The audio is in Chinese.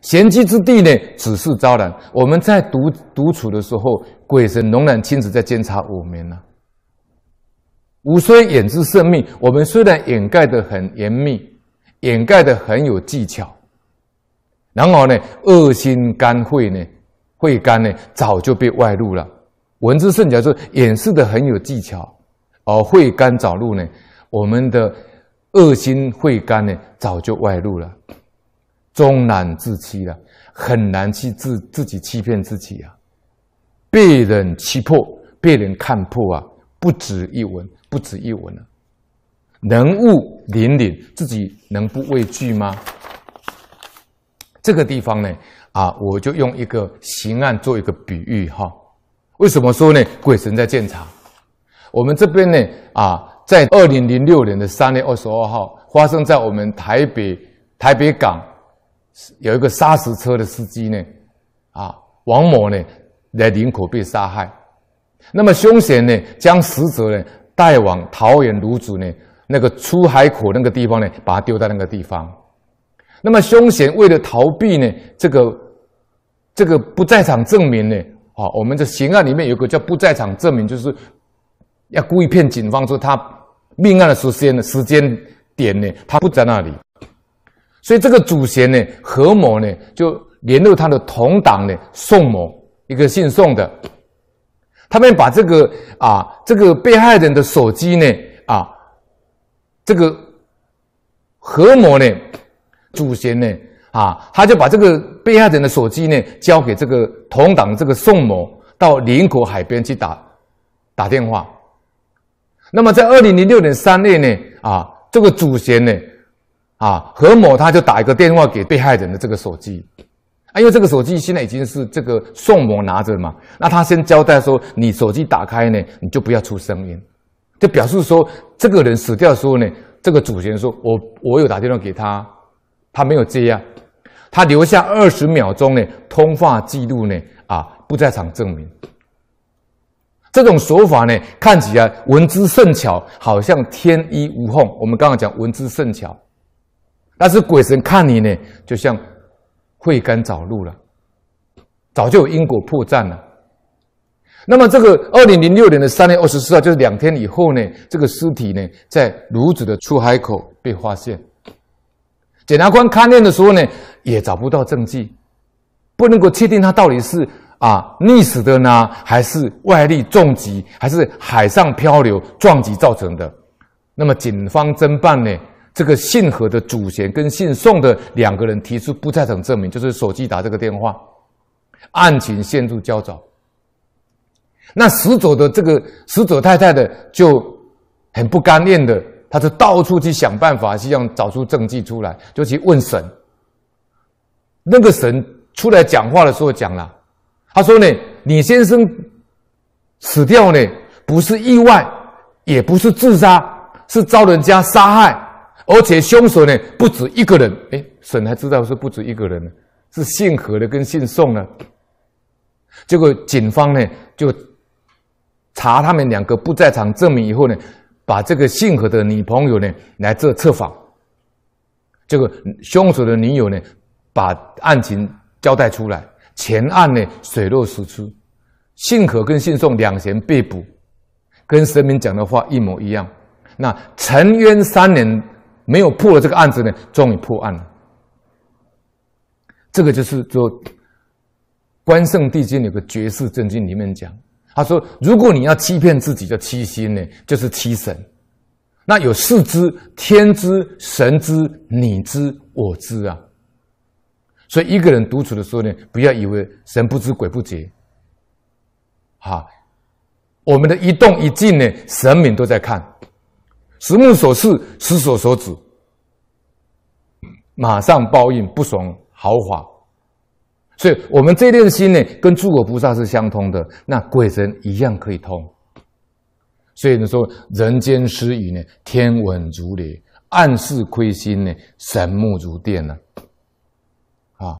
贤机之地呢，只是招揽。我们在独独处的时候，鬼神仍然亲自在监察我们呢。吾虽掩之甚密，我们虽然掩盖的很严密，掩盖的很有技巧，然而呢，恶心肝肺呢，肺肝呢，早就被外露了。文字圣教是掩饰的很有技巧，而秽干早露呢，我们的恶心会干呢，早就外露了。终难自欺了，很难去自自己欺骗自己啊！被人欺破，被人看破啊！不止一文，不止一文啊。人物凛凛，自己能不畏惧吗？这个地方呢，啊，我就用一个刑案做一个比喻哈。为什么说呢？鬼神在监察。我们这边呢，啊，在二零零六年的三月二十二号，发生在我们台北台北港。有一个砂石车的司机呢，啊，王某呢来林口被杀害，那么凶嫌呢将死者呢带往桃园卤竹呢那个出海口那个地方呢，把他丢在那个地方。那么凶嫌为了逃避呢这个这个不在场证明呢，啊，我们的刑案里面有个叫不在场证明，就是要故意骗警方说他命案的时间时间点呢他不在那里。所以这个祖先呢，何某呢，就联络他的同党呢，宋某，一个姓宋的，他们把这个啊，这个被害人的手机呢，啊，这个何某呢，祖先呢，啊，他就把这个被害人的手机呢，交给这个同党这个宋某到邻国海边去打打电话。那么在二零零六年三月呢，啊，这个祖先呢。啊，何某他就打一个电话给被害人的这个手机，啊，因为这个手机现在已经是这个宋某拿着嘛，那他先交代说，你手机打开呢，你就不要出声音，就表示说，这个人死掉的时候呢，这个主角说我我有打电话给他，他没有接啊，他留下二十秒钟的通话记录呢，啊，不在场证明。这种手法呢，看起来文之甚巧，好像天衣无缝。我们刚刚讲文之甚巧。但是鬼神看你呢，就像慧根找路了，早就有因果破绽了。那么这个二零零六年的三月二十四号，就是两天以后呢，这个尸体呢在炉子的出海口被发现。检察官勘验的时候呢，也找不到证据，不能够确定他到底是啊溺死的呢，还是外力重击，还是海上漂流撞击造成的。那么警方侦办呢？这个姓何的祖先跟姓宋的两个人提出不在场证明，就是手机打这个电话，案情陷入焦灼。那死者的这个死者太太的就很不甘愿的，她就到处去想办法，希望找出证据出来，就去问神。那个神出来讲话的时候讲了，他说呢，你先生死掉呢，不是意外，也不是自杀，是遭人家杀害。而且凶手呢不止一个人，哎，沈还知道是不止一个人，是姓何的跟姓宋的。结果警方呢就查他们两个不在场证明以后呢，把这个姓何的女朋友呢来这测访，这个凶手的女友呢把案情交代出来，全案呢水落石出，姓何跟姓宋两嫌被捕，跟沈明讲的话一模一样。那沉冤三年。没有破了这个案子呢，终于破案了。这个就是说，《观圣帝经》有个绝世真经，里面讲，他说：如果你要欺骗自己，叫欺心呢，就是欺神。那有四知、天知、神知、你知、我知啊。所以一个人独处的时候呢，不要以为神不知鬼不觉，哈，我们的一动一静呢，神明都在看。十木所示，石所所指，马上报应不爽，豪华。所以我们这的心呢，跟诸佛菩萨是相通的，那鬼神一样可以通。所以你说人间失语呢，天文如雷；暗室亏心呢，神目如电呢，啊。